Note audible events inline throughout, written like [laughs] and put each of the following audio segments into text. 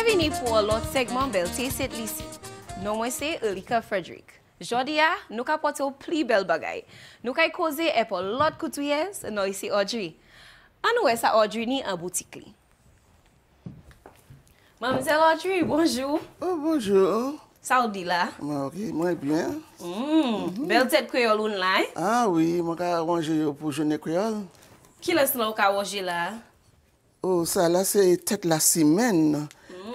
Prèveni pou a lot segman belte set lisi, nan mwen se Erika Frederik. Jodi a, nou ka pote ou pli bel bagay. Nou kay e koze ep a lot koutouyens nan lise e Audrey. An wè e sa Audrey ni an boutik li. Mamsel Audrey, bonjou. Oh, bonjou. Sa ou di la? Ma, ok, mwen e plen. Mmm, bel tet kweol un la. Ah, wè, mwen ka aranje yo pou jone kweol. Ki les la ou ka wajela? Oh, sa la se tet la semen, nan.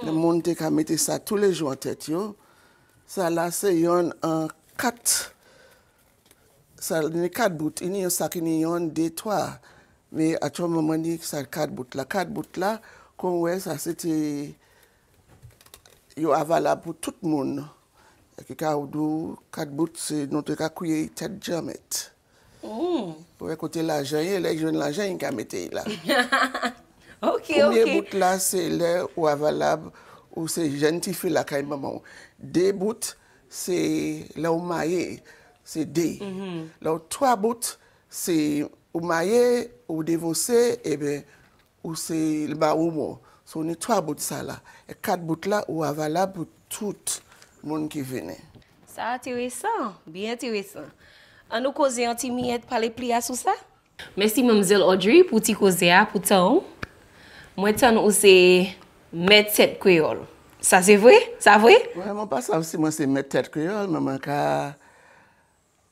Le moun te ka mette sa tou le jou an tet yo. Sa la se yon an kat. Sa ne kat bout. Ini yon sakini yon de twa. Me atyon moun mani sa kat bout la. Kat bout la, kon we sa se te yo avala pou tout moun. Eke ka ou dou, kat bout se nou te ka kouye yon tet jamet. We kote la jayen, le yon la jayen ka mette yon la. Ha ha ha ha. OK, Premier okay. bout là, c'est l'air ou avalable ou c'est gentil la caille maman. Deux bouts, c'est là où maillé, c'est des. Mm trois bouts, c'est ou maillé ou dévocé et ben ou c'est le baoumo. So, on trois bouts ça là. Et quatre bouts là ou avalable pour tout le monde qui venait. C'est intéressant, bien intéressant. On nous cause un petit miette par les plis à sous ça? Merci, mademoiselle Audrey, pour t'y causer, hein, pour Mwen ton ouze metet kweyol. Sa zi vwe? Sa vwe? Mwen pasav si mwen se metet kweyol, mwen man ka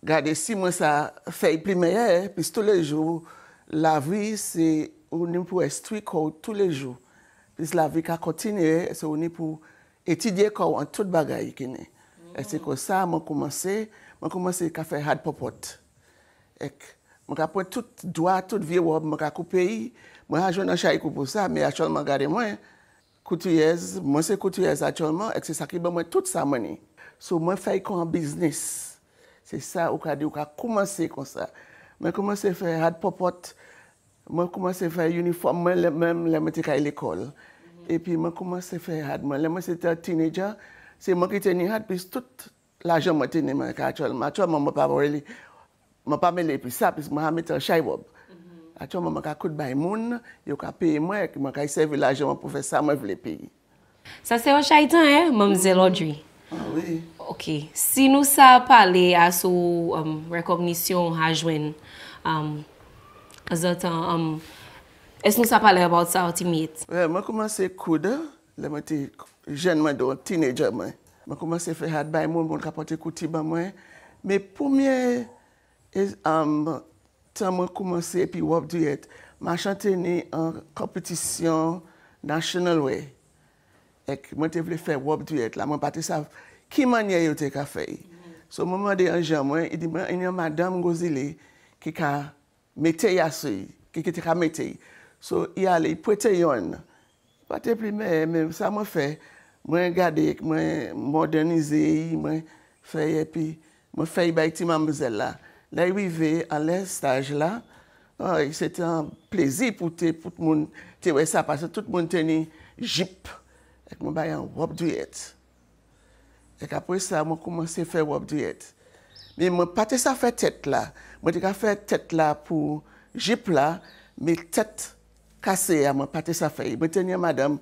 gade si mwen sa fey pimeye, pis tou le jou, la vi se ou ni pou estwi kou tou le jou. Pis la vi ka kontine, se ou ni pou etidye kou an tout bagay ki ne. E se kon sa, mwen koumanse, mwen koumanse ka fey had popot. Mwen ka pon tout doa, tout vie wop, mwen ka koupeye, Mwen ajon nan chay kou pou sa, me atcholman gade mwen, koutu yez, mwen se koutu yez atcholman, ek se sakiba mwen tout sa money. So mwen fay kon bisnis, se sa ou ka di ou ka koumanse kon sa. Mwen koumanse fay ad popot, mwen koumanse fay uniform men lèmèm lèmèm te kay l'ekol. E pi mwen koumanse fay ad mwen, lèmèm se te teenager, se mwen ki teni ad pis tout l'ajon mwen teni mwen atcholman. Atcholman mwen pa vore li, mwen pa me le pis sa pis mwen hame te chay wop. Atyon mwen man ka koud bay moun, yo ka peye mwen, mwen ka iservi laje mwen pou fe sa mwen vle peye. Sa se yo chaytan, he? Mwem zelodri. Ah, we. Ok. Si nou sa pale aso um, rekognisyon hajwen, um, azot, um, es nou sa pale about sa otim yet? Mwen koumanse koud, le mwen ti jen mwen do, tinnejè mwen. Mwen koumanse fe hat bay moun, mwen ka pote kouti ba mwen. Me poumye, am, tan mwen koumanse epi wop diyet, mwen chante ni an kompetisyon national way. Ek, mwen te vle fè wop diyet la, mwen pati sav ki manye yote ka fè. So mwen mwade an jan, mwen edi mwen enye Madame Ngozile ki ka metè yase, ki ki te ka metè. So yale, pou etè yon. Pati pli mwen, mwen sa mwen fè, mwen gade ek, mwen modernize, mwen fè epi, mwen fè yon bay ti mwam mwazel la. Lè ah, y wive an lè staj la, ay, sè tè an plezi pou tè, pou tè moun tè wè sa, pasè tout moun tè ni jip, ek mwen bayan wop dwi et. Ek apwè sa, mwen koumanse fè wop dwi et. Mwen patè sa fè tèt la, mwen tè ka fè tèt la pou jip la, mwen tèt kase a, mwen patè sa fè. Mwen tè ni a madame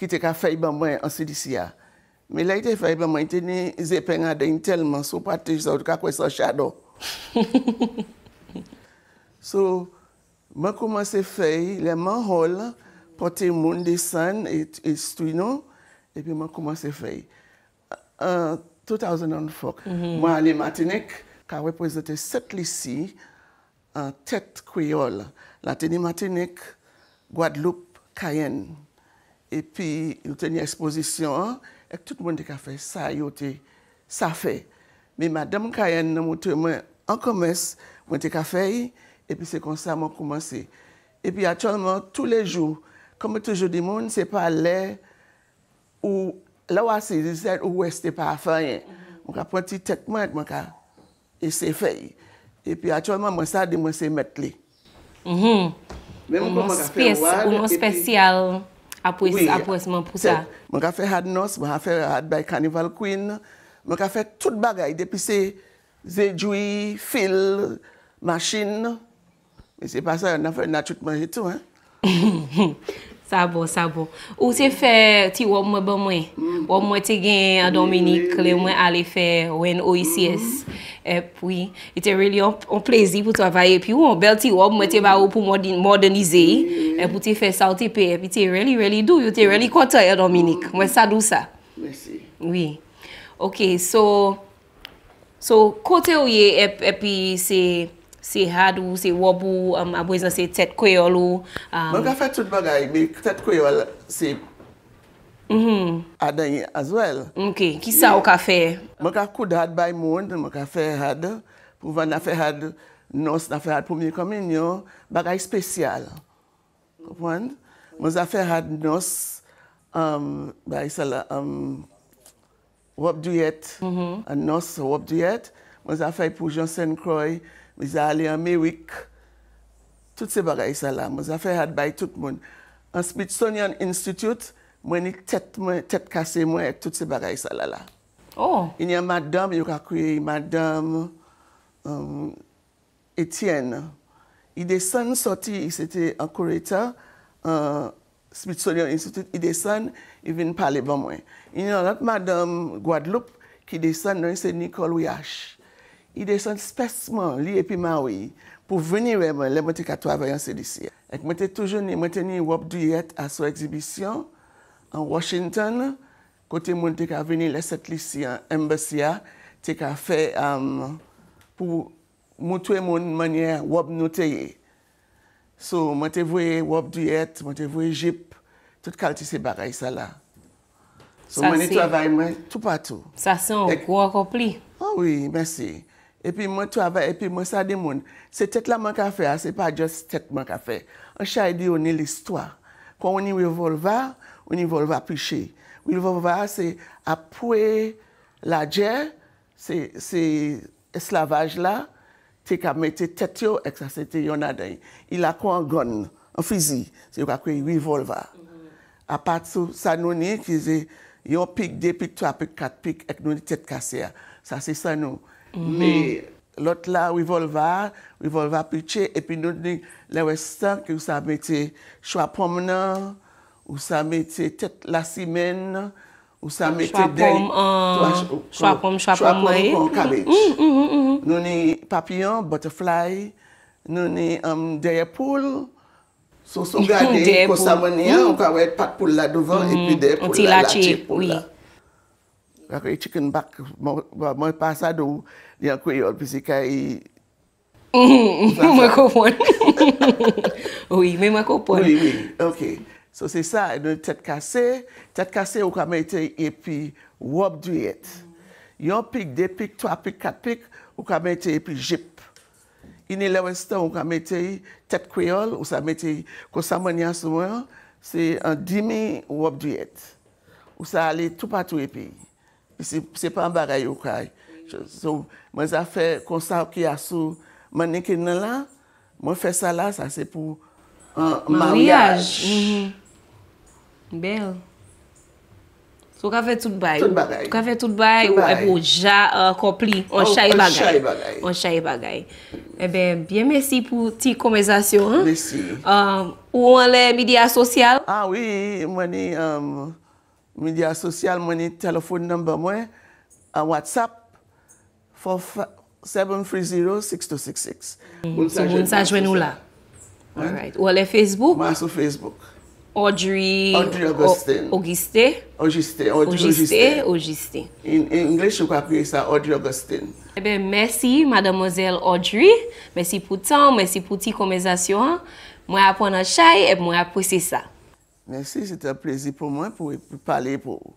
ki tè ka fè y bambwen ansi disi a. Mwen lè y tè fè y bambwen, mwen tè ni zè pe nga den telman, sou patè sa wè sa chado. [laughs] so man kouman se fey le man hol pote moun disen et e stwino et pi man kouman se fey en 2004 mwa li matenek ka wepwese te set lisi tet kwi ol la teni matenek gwaad loup kayen et pi yu teni ekspozisyon ek tout moun de ka fey sa yote, sa fe mi madame kayen nan mwote mwen An komes, mwen te ka fey, epi se konsa mwen kouman se. Epi atyolman, tou le jou, kome toujou di moun, se pa le, ou la wase, je zet, ou weste pa fanyen. Mwen ka pwenti tek mwen, mwen ka, e se fey. Epi atyolman, mwen sa di mwen se met li. Mm-hmm. Mwen spes, ou mwen spesyal apwesman pou sa. Mwen ka fe Adnos, mwen ka fe Adbay Cannibal Queen, mwen ka fe tout bagay, depi se... zedjwi, fil, masjin. Mwen se pa sa yon afer yon atrutman yetou, he? Sa [laughs] bon, sa bon. Ou te fe ti wop mwen be bon mwen. Wop mwen te gen a Dominik le mwen ale fe wen OECS. E pwi, yon te really on plezi pou twa vaye. Pi ou, on bel ti wop mwen te ba ou pou modernize. E pwi te fe sa o te pe. E pwi te really, really do. Yon te really kote a Dominik. Mwen sa dou sa. Ok, so... So, kote ou ye epi se had ou, se wab ou, abweza se tet kwe ol ou? Mwen ka fe tout bagay, se tet kwe ol, mm-hmm. se adan ye as well. Okey, ki sa ou ka fe? Mwen ka koud had bay moun, mwen ka fe had, pouvan na fe had nos, na fe had poumyi kominyo, bagay spesyal. Mwen sa fe had nos, bagay sal... wop duyet, mm-hmm. an nos wop duyet. Mwen sa fay pou Johnson Croy, mwen sa ale an Mewik. Tout se bagay sa la, mwen sa fay hat bay tout moun. An Smithsonian Institute, mwen ni tet kase mwen ek tout se bagay sa la la. Oh! Inye madame, yo ka kouye madame um, Etienne. I desen soti, se te an koreta, an... Uh, Spitsolion Institute, i desan, i vin pale ban mwen. I nan lak madam Gwadloup ki desan nan ese Nicole Ouillache. I desan spesman li epi mawi pou veni remen le mwen te katwa vayan se disi. Ek mwen te toujouni mwen te ni wop diyet aso ekzibisyon an Washington, kote mwen te ka veni leset li si an embasyan te ka fe pou moutwe moun manye wop nou te ye. So, je suis voyé Wop Duet, je suis voyé Jeep, tout le monde ça. Là. So, je travaille tout partout. Ça, c'est un gros accompli. Ah oui, merci. Et puis, je travaille, et puis, je ça des gens. C'est tête là mon fait, ce n'est pas juste tête mon café. Un chat e dit, on est l'histoire. Quand on est revolva, on est revolver piché. Revolver, c'est après la guerre, c'est esclavage -là tek ap mette tet yo ek sa se te yon aday. Il akwa an gon, an fizi, se yo akwe revolva. A pat sou sa nou ni ki ze yon pik, de pik, twa pik, kat pik, ek nou ni tet kase ya. Sa se sa nou. Me lot la revolva, revolva piche, epi nou ni lewes sa ki ou sa mette chwa pomnen, ou sa mette tet la simen, ou sa mette chwa pomnen, O sa meti day. Euh, chwa pom. Chwa pom kon kabich. Noni papillon, butterfly. Noni um, daye poule. Sosou [laughs] gade. Kosamon yan. Ou ka wet pat poule la devan. E pi mm-hmm. daye poule. Ti lache. Oui. Ako yi chicken back. Mwen pa sa dou. Lian kwe yon pizi kaye. Mwen kow [laughs] pon. Oui. Mwen kow pon. Oui. Ok. Ok. So se sa ene tet kase, tet kase ou ka metey epi wop dwi et. Yon pik, de pik, twa pik, kat pik, ou ka metey epi jip. Ine lewen ston ou ka metey tet kreol, ou sa metey konsan mwen yan sou an, se an di mi wop dwi et. Ou sa ale tout patou epi. Se pa mbaga yo kaj. So mwen za fe konsan ki asou manen ki nan la, mwen fe sa la, sa se pou... Mawiyaj. Mwiyaj. Bel. So ka fe tout bay ou? Tout bay. Ka fe tout bay ou e pou ja kompli? Uh, On chaye bagay. On chaye bagay. E ben, bien mersi pou ti komensasyon. Mersi. Um, ou anle media sosyal? Ah e, um, e a, wii, mweni media sosyal, mweni telofon namba mwen, WhatsApp, 4730-6266. Moun sajwen ou la? Ou anle Facebook? Moun sajwen ou la? Audrey... Audrey Augustine. Augustine. Augustine, Audrey, Augustine. Augustine, Augustine, Augustine. En ingles chou kwa apye sa Audrey Augustine. Ebe, eh mersi mademoiselle Audrey. Mersi pou tan, mersi pou ti komizasyon. Mwen apon an chay e mwen apose sa. Mersi, se te prezi pou mwen pou pale pou ou.